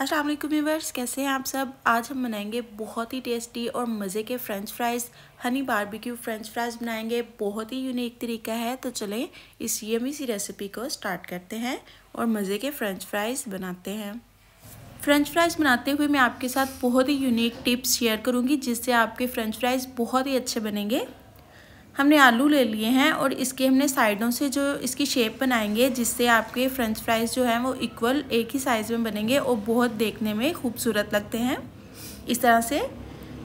अस्सलाम वालेकुम व्यूवर्स कैसे हैं आप सब आज हम बनाएंगे बहुत ही टेस्टी और मज़े के French fries honey barbecue French fries बनाएंगे बहुत ही यूनिक तरीका है तो चलें इस यमी सी रेसिपी को स्टार्ट करते हैं और मज़े के फ़्रेंच फ्राइज़ बनाते हैं फ्रेंच फ्राइज़ बनाते हुए मैं आपके साथ बहुत ही यूनिक टिप्स शेयर करूँगी जिससे आपके फ़्रेंच फ्राइज़ बहुत ही अच्छे बनेंगे हमने आलू ले लिए हैं और इसके हमने साइडों से जो इसकी शेप बनाएंगे जिससे आपके फ्रेंच फ्राइज़ जो हैं वो इक्वल एक ही साइज़ में बनेंगे और बहुत देखने में खूबसूरत लगते हैं इस तरह से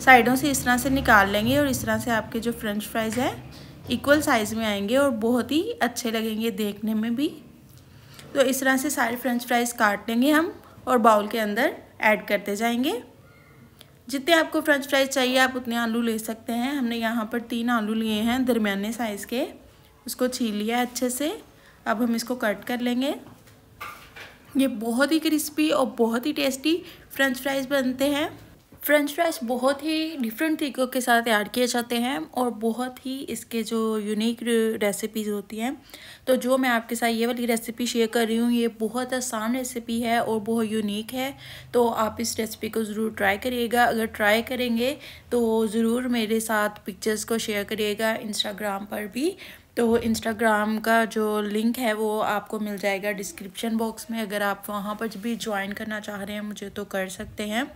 साइडों से इस तरह से निकाल लेंगे और इस तरह से आपके जो फ्रेंच फ्राइज़ हैं इक्वल साइज़ में आएंगे और बहुत ही अच्छे लगेंगे देखने में भी तो इस तरह से सारे फ्रेंच फ्राइज़ काट लेंगे हम और बाउल के अंदर ऐड करते जाएंगे जितने आपको फ्रेंच फ्राइज चाहिए आप उतने आलू ले सकते हैं हमने यहाँ पर तीन आलू लिए हैं दरमियाने साइज़ के उसको छील लिया अच्छे से अब हम इसको कट कर लेंगे ये बहुत ही क्रिस्पी और बहुत ही टेस्टी फ्रेंच फ्राइज़ बनते हैं फ्रेंच फ्राइज बहुत ही डिफरेंट तरीक़ों के साथ ऐड किए जाते हैं और बहुत ही इसके जो यूनिक रेसिपीज़ होती हैं तो जो मैं आपके साथ ये वाली रेसिपी शेयर कर रही हूँ ये बहुत आसान रेसिपी है और बहुत यूनिक है तो आप इस रेसिपी को ज़रूर ट्राई करिएगा अगर ट्राई करेंगे तो ज़रूर मेरे साथ पिक्चर्स को शेयर करिएगा इंस्टाग्राम पर भी तो इंस्टाग्राम का जो लिंक है वो आपको मिल जाएगा डिस्क्रिप्शन बॉक्स में अगर आप वहाँ पर भी ज्वाइन करना चाह रहे हैं मुझे तो कर सकते हैं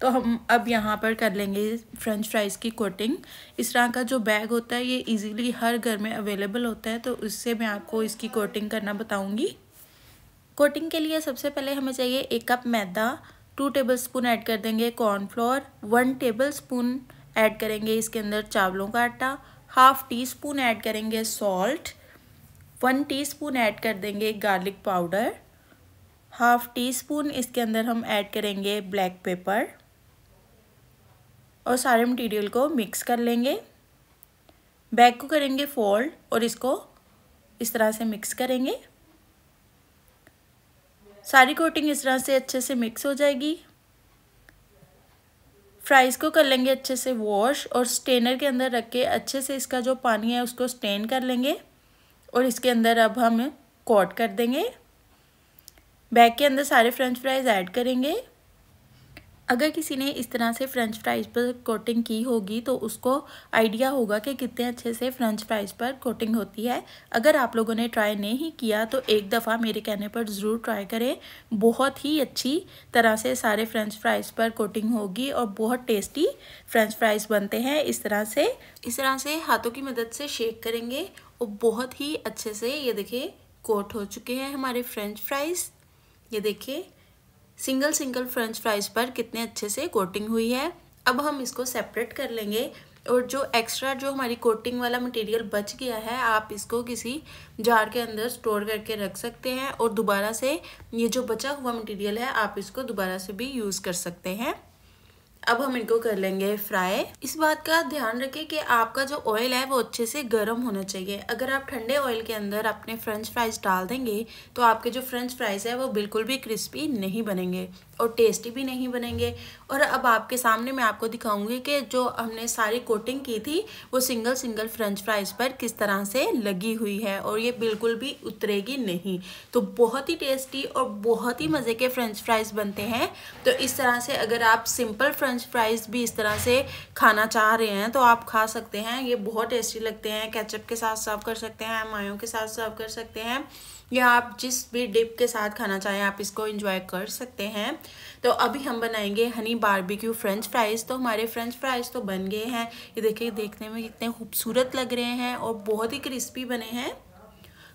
तो हम अब यहाँ पर कर लेंगे फ्रेंच फ्राइज़ की कोटिंग इस तरह का जो बैग होता है ये इजीली हर घर में अवेलेबल होता है तो उससे मैं आपको इसकी कोटिंग करना बताऊँगी कोटिंग के लिए सबसे पहले हमें चाहिए एक कप मैदा टू टेबल स्पून ऐड कर देंगे cornflour one tablespoon add करेंगे इसके अंदर चावलों का आटा हाफ टी स्पून ऐड करेंगे salt one teaspoon add कर देंगे garlic powder half teaspoon इसके अंदर हम ऐड करेंगे ब्लैक पेपर और सारे मटेरियल को मिक्स कर लेंगे बैग को करेंगे फोल्ड और इसको इस तरह से मिक्स करेंगे सारी कोटिंग इस तरह से अच्छे से मिक्स हो जाएगी फ्राइज़ को कर लेंगे अच्छे से वॉश और स्टेनर के अंदर रख के अच्छे से इसका जो पानी है उसको स्टेन कर लेंगे और इसके अंदर अब हम कोट कर देंगे बैग के अंदर सारे फ्रेंच फ्राइज़ ऐड करेंगे अगर किसी ने इस तरह से फ्रेंच फ्राइज़ पर कोटिंग की होगी तो उसको आइडिया होगा कि कितने अच्छे से फ्रेंच फ्राइज़ पर कोटिंग होती है अगर आप लोगों ने ट्राई नहीं किया तो एक दफ़ा मेरे कहने पर ज़रूर ट्राई करें बहुत ही अच्छी तरह से सारे फ्रेंच फ्राइज़ पर कोटिंग होगी और बहुत टेस्टी फ्रेंच फ्राइज़ बनते हैं इस तरह से इस तरह से हाथों की मदद से शेक करेंगे और बहुत ही अच्छे से ये देखिए कोट हो चुके हैं हमारे फ्रेंच फ्राइज़ ये देखिए सिंगल सिंगल फ्रेंच फ्राइज पर कितने अच्छे से कोटिंग हुई है अब हम इसको सेपरेट कर लेंगे और जो एक्स्ट्रा जो हमारी कोटिंग वाला मटेरियल बच गया है आप इसको किसी जार के अंदर स्टोर करके रख सकते हैं और दोबारा से ये जो बचा हुआ मटेरियल है आप इसको दोबारा से भी यूज़ कर सकते हैं अब हम इनको कर लेंगे फ्राई इस बात का ध्यान रखें कि आपका जो ऑयल है वो अच्छे से गर्म होना चाहिए अगर आप ठंडे ऑयल के अंदर अपने फ्रेंच फ्राइज डाल देंगे तो आपके जो फ्रेंच फ्राइज है वो बिल्कुल भी क्रिस्पी नहीं बनेंगे और टेस्टी भी नहीं बनेंगे और अब आपके सामने मैं आपको दिखाऊंगी कि जो हमने सारी कोटिंग की थी वो सिंगल सिंगल फ्रेंच फ्राइज पर किस तरह से लगी हुई है और ये बिल्कुल भी उतरेगी नहीं तो बहुत ही टेस्टी और बहुत ही मज़े के फ्रेंच फ्राइज बनते हैं तो इस तरह से अगर आप सिंपल फ्रेंच फ्रेंच फ्राइज भी इस तरह से खाना चाह रहे हैं तो आप खा सकते हैं ये बहुत टेस्टी लगते हैं कैचअप के साथ सर्व कर सकते हैं मायों के साथ सर्व कर सकते हैं या आप जिस भी डिप के साथ खाना चाहें आप इसको इंजॉय कर सकते हैं तो अभी हम बनाएंगे हनी बारबेक्यू फ्रेंच फ्राइज़ तो हमारे फ्रेंच फ्राइज़ तो बन गए हैं ये देखिए देखने में कितने खूबसूरत लग रहे हैं और बहुत ही क्रिस्पी बने हैं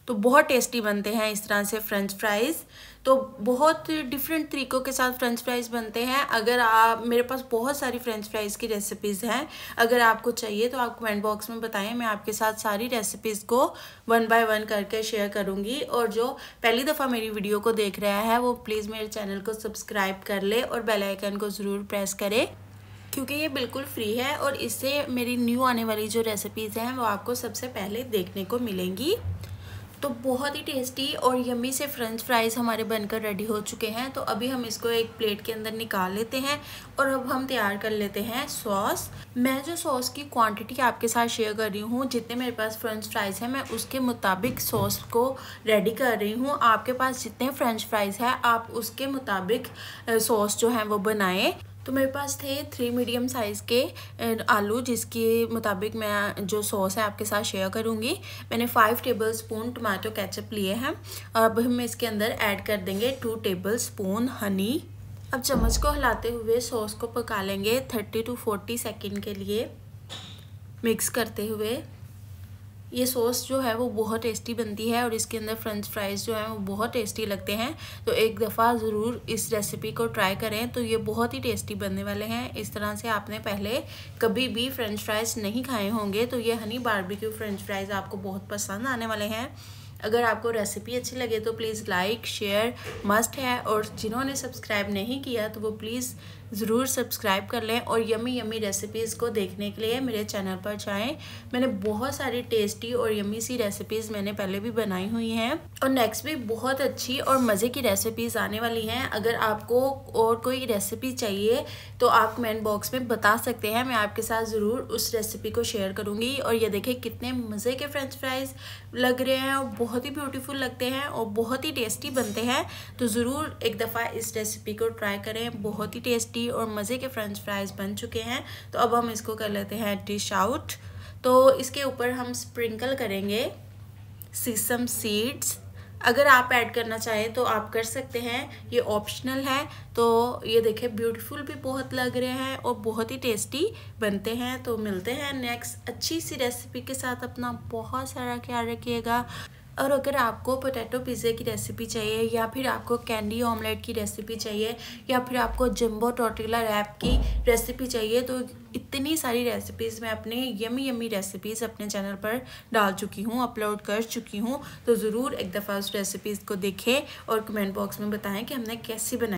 तो बहुत टेस्टी बनते हैं इस तरह से फ्रेंच फ्राइज़ तो बहुत डिफरेंट तरीक़ों के साथ फ्रेंच फ्राइज़ बनते हैं अगर आप मेरे पास बहुत सारी फ्रेंच फ्राइज़ की रेसिपीज़ हैं अगर आपको चाहिए तो आप कमेंट बॉक्स में बताएं मैं आपके साथ सारी रेसिपीज़ को वन बाय वन करके शेयर करूँगी और जो पहली दफ़ा मेरी वीडियो को देख रहा है वो प्लीज़ मेरे चैनल को सब्सक्राइब कर ले और बेलाइकन को ज़रूर प्रेस करें क्योंकि ये बिल्कुल फ्री है और इससे मेरी न्यू आने वाली जो रेसिपीज़ हैं वो आपको सबसे पहले देखने को मिलेंगी तो बहुत ही टेस्टी और यम्मी से फ्रेंच फ्राइज़ हमारे बनकर रेडी हो चुके हैं तो अभी हम इसको एक प्लेट के अंदर निकाल लेते हैं और अब हम तैयार कर लेते हैं सॉस मैं जो सॉस की क्वांटिटी आपके साथ शेयर कर रही हूँ जितने मेरे पास फ्रेंच फ्राइज़ हैं मैं उसके मुताबिक सॉस को रेडी कर रही हूँ आपके पास जितने फ्रेंच फ्राइज़ हैं आप उसके मुताबिक सॉस जो है वो बनाएँ तो मेरे पास थे थ्री मीडियम साइज़ के आलू जिसके मुताबिक मैं जो सॉस है आपके साथ शेयर करूँगी मैंने five tablespoon tomato ketchup लिए हैं अब हम इसके अंदर ऐड कर देंगे टू टेबल स्पून हनी अब चम्मच को हिलाते हुए सॉस को पका लेंगे थर्टी टू फोर्टी सेकेंड के लिए मिक्स करते हुए ये सॉस जो है वो बहुत टेस्टी बनती है और इसके अंदर फ्रेंच फ्राइज़ जो हैं वो बहुत टेस्टी लगते हैं तो एक दफ़ा ज़रूर इस रेसिपी को ट्राई करें तो ये बहुत ही टेस्टी बनने वाले हैं इस तरह से आपने पहले कभी भी फ्रेंच फ्राइज़ नहीं खाए होंगे तो ये हनी बारबेक्यू फ्रेंच फ्राइज़ आपको बहुत पसंद आने वाले हैं अगर आपको रेसिपी अच्छी लगे तो प्लीज़ लाइक शेयर मस्ट है और जिन्होंने सब्सक्राइब नहीं किया तो वो प्लीज़ ज़रूर सब्सक्राइब कर लें और यमी यमी रेसिपीज़ को देखने के लिए मेरे चैनल पर जाएं मैंने बहुत सारी टेस्टी और यमी सी रेसिपीज़ मैंने पहले भी बनाई हुई हैं और नेक्स्ट भी बहुत अच्छी और मज़े की रेसिपीज़ आने वाली हैं अगर आपको और कोई रेसिपी चाहिए तो आप कमेंट बॉक्स में बता सकते हैं मैं आपके साथ ज़रूर उस रेसिपी को शेयर करूँगी और ये देखें कितने मज़े के फ्रेंच फ्राइज़ लग रहे हैं और बहुत ही ब्यूटीफुल लगते हैं और बहुत ही टेस्टी बनते हैं तो ज़रूर एक दफ़ा इस रेसिपी को ट्राई करें बहुत ही टेस्टी टेस्टी और मज़े के फ्रेंच फ्राइज़ बन चुके हैं तो अब हम इसको कर लेते हैं डिश आउट तो इसके ऊपर हम स्प्रिंकल करेंगे सीसम सीड्स अगर आप ऐड करना चाहें तो आप कर सकते हैं ये ऑप्शनल है तो ये देखें ब्यूटीफुल भी बहुत लग रहे हैं और बहुत ही टेस्टी बनते हैं तो मिलते हैं नेक्स्ट अच्छी सी रेसिपी के साथ अपना बहुत सारा ख्याल रखिएगा और अगर आपको पोटैटो पिज़्ज़े की रेसिपी चाहिए या फिर आपको कैंडी ऑमलेट की रेसिपी चाहिए या फिर आपको जिम्बो टोटिला रैप की रेसिपी चाहिए तो इतनी सारी रेसिपीज़ मैं अपने यमी यमी रेसिपीज़ अपने चैनल पर डाल चुकी हूँ अपलोड कर चुकी हूँ तो ज़रूर एक दफ़ा उस रेसिपीज़ को देखें और कमेंट बॉक्स में बताएँ कि हमने कैसी बनाई